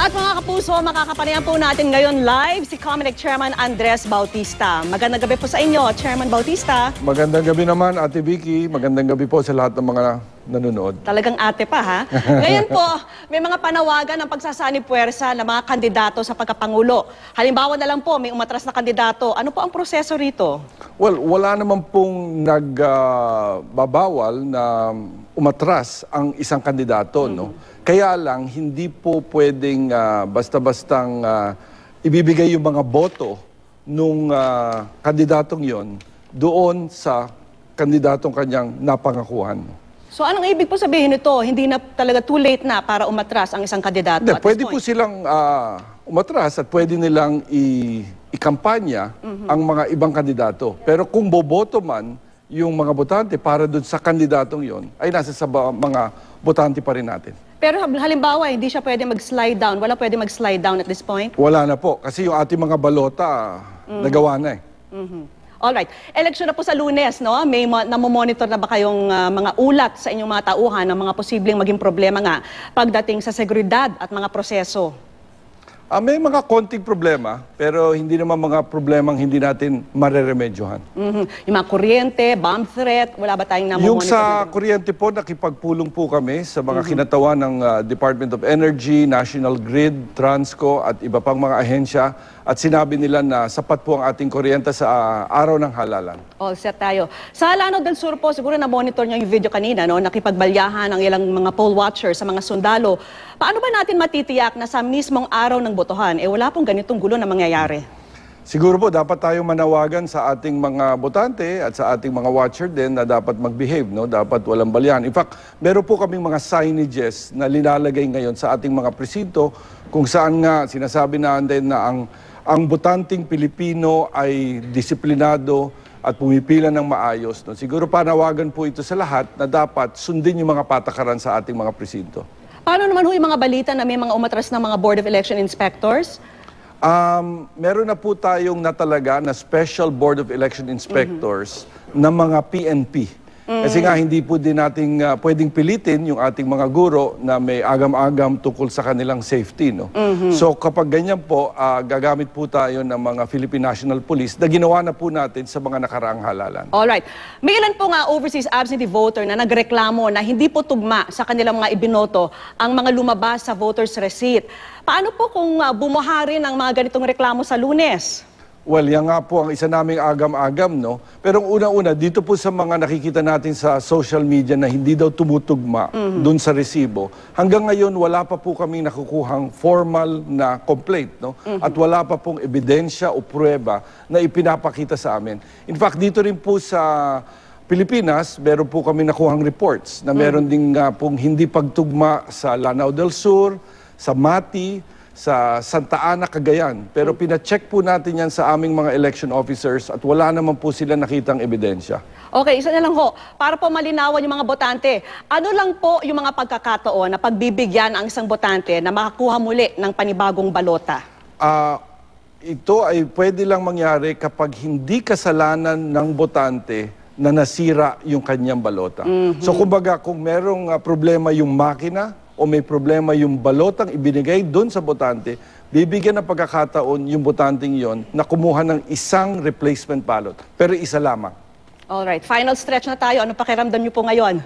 At mga kapuso, makakapanayan po natin ngayon live si Comelec Chairman Andres Bautista. Magandang gabi po sa inyo, Chairman Bautista. Magandang gabi naman, Ate Vicky. Magandang gabi po sa lahat ng mga nanonood. Talagang ate pa, ha? Ngayon po, may mga panawagan ng pagsasani puwersa ng mga kandidato sa pagkapangulo. Halimbawa na lang po, may umatras na kandidato. Ano po ang proseso rito? Well, wala naman pong nagbabawal uh, na umatras ang isang kandidato, mm -hmm. no? Mm-hmm. Kaya lang, hindi po pwedeng uh, basta-bastang uh, ibibigay yung mga boto nung uh, kandidatong yon doon sa kandidatong kanyang napangakuhan. So anong ibig po sabihin nito? Hindi na talaga too late na para umatras ang isang kandidato Hindi, at pwede po silang ah, umatras at pwede nilang i- ikampanya mhm. ang mga ibang kandidato. Pero kung boboto man yung mga botante para doon sa kandidatong yon ay nasa sa mga botante pa rin natin. Pero halimbawa, hindi siya pwede mag-slide down. Wala pwede mag-slide down at this point? Wala na po kasi yung ating mga balota ah, nagawa na eh. Mhm. All right. Eleksyon na po sa lunes, no? May namo-monitor na ba kayong uh, mga ulat sa inyong mga tauhan ng mga posibleng maging problema nga pagdating sa seguridad at mga proseso? Uh, may mga konting problema, pero hindi naman mga problemang hindi natin mareremedyohan. Mm-hmm. Yung mga kuryente, bomb threat, wala ba tayong namamonitor? Yung sa kuryente po, nakipagpulong po kami sa mga mm-hmm. kinatawan ng uh, Department of Energy, National Grid, Transco at iba pang mga ahensya at sinabi nila na sapat po ang ating kuryente sa uh, araw ng halalan. All set tayo. Sa Alano del Sur po, siguro na-monitor niyo yung video kanina, no? nakipagbalyahan ang ilang mga poll watchers sa mga sundalo. Paano ba natin matitiyak na sa mismong araw ng botohan, eh wala pong ganitong gulo na mangyayari. Siguro po dapat tayong manawagan sa ating mga botante at sa ating mga watcher din na dapat magbehave, no? Dapat walang balian. In fact, meron po kaming mga signages na linalagay ngayon sa ating mga presinto kung saan nga sinasabi na natin na ang ang botanting Pilipino ay disiplinado at pumipila ng maayos. No? Siguro panawagan po ito sa lahat na dapat sundin yung mga patakaran sa ating mga presinto. Paano naman ho yung mga balita na may mga umatras ng mga Board of Election Inspectors? Um, meron na po tayong na talaga na Special Board of Election Inspectors mm -hmm. na mga PNP. Mm. Kasi nga hindi po din nating uh, pwedeng pilitin yung ating mga guro na may agam-agam tungkol sa kanilang safety. No? Mm-hmm. So kapag ganyan po, uh, gagamit po tayo ng mga Philippine National Police na ginawa na po natin sa mga nakaraang halalan. Alright. May ilan po nga overseas absentee voter na nagreklamo na hindi po tugma sa kanilang mga ibinoto ang mga lumabas sa voter's receipt. Paano po kung uh, ah, bumuhari ng mga ganitong reklamo sa lunes? Well, yan nga po ang isa naming agam-agam, no? Pero unang una dito po sa mga nakikita natin sa social media na hindi daw tumutugma mm-hmm. dun sa resibo, hanggang ngayon wala pa po kaming nakukuhang formal na complaint, no? Mm-hmm. At wala pa pong ebidensya o prueba na ipinapakita sa amin. In fact, dito rin po sa Pilipinas, meron po kami nakuhang reports na meron mm-hmm. ding uh, pong hindi pagtugma sa Lanao del Sur, sa Mati, sa Santa Ana, Cagayan. Pero pina-check po natin yan sa aming mga election officers at wala naman po sila nakitang ebidensya. Okay, isa na lang ho. Para po malinawan yung mga botante, ano lang po yung mga pagkakataon na pagbibigyan ang isang botante na makakuha muli ng panibagong balota? Ah, ito ay pwede lang mangyari kapag hindi kasalanan ng botante na nasira yung kanyang balota. Mhm. So kumbaga kung merong ah, problema yung makina, o may problema yung balotang ibinigay doon sa botante, bibigyan ng pagkakataon yung botanteng yon na kumuha ng isang replacement ballot. Pero isa lamang. All right, final stretch na tayo. Ano pakiramdam niyo po ngayon?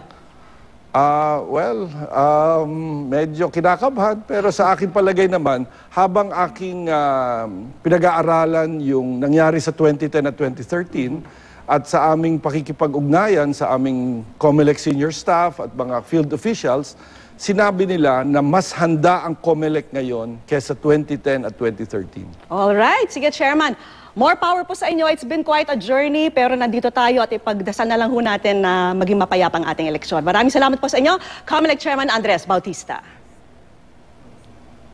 Ah, uh, well, um, medyo kinakabahan pero sa akin palagay naman habang aking uh, pinag-aaralan yung nangyari sa 2010 at 2013 at sa aming pakikipag-ugnayan sa aming COMELEC senior staff at mga field officials, sinabi nila na mas handa ang COMELEC ngayon kaysa 2010 at 2013. All right, sige Chairman. More power po sa inyo. It's been quite a journey, pero nandito tayo at ipagdasal na lang ho natin na maging mapayapang ating eleksyon. Maraming salamat po sa inyo, COMELEC Chairman Andres Bautista.